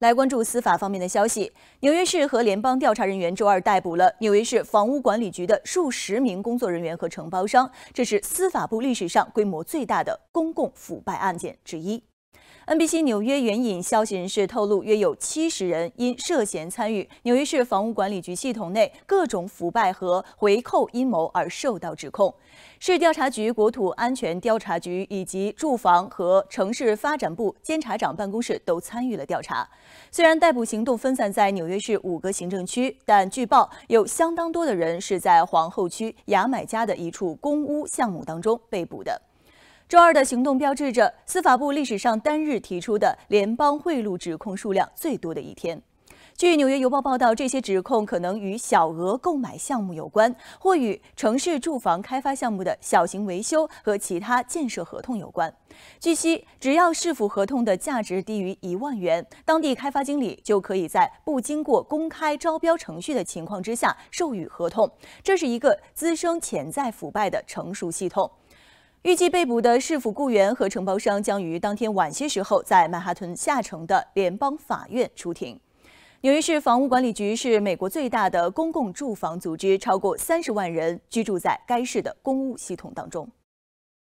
来关注司法方面的消息。纽约市和联邦调查人员周二逮捕了纽约市房屋管理局的数十名工作人员和承包商，这是司法部历史上规模最大的公共腐败案件之一。NBC 纽约援引消息人士透露，约有七十人因涉嫌参与纽约市房屋管理局系统内各种腐败和回扣阴谋而受到指控。市调查局、国土安全调查局以及住房和城市发展部监察长办公室都参与了调查。虽然逮捕行动分散在纽约市五个行政区，但据报，有相当多的人是在皇后区牙买加的一处公屋项目当中被捕的。周二的行动标志着司法部历史上单日提出的联邦贿赂指控数量最多的一天。据《纽约邮报》报道，这些指控可能与小额购买项目有关，或与城市住房开发项目的小型维修和其他建设合同有关。据悉，只要是否合同的价值低于一万元，当地开发经理就可以在不经过公开招标程序的情况之下授予合同。这是一个滋生潜在腐败的成熟系统。预计被捕的市府雇员和承包商将于当天晚些时候在曼哈顿下城的联邦法院出庭。纽约市房屋管理局是美国最大的公共住房组织，超过三十万人居住在该市的公屋系统当中。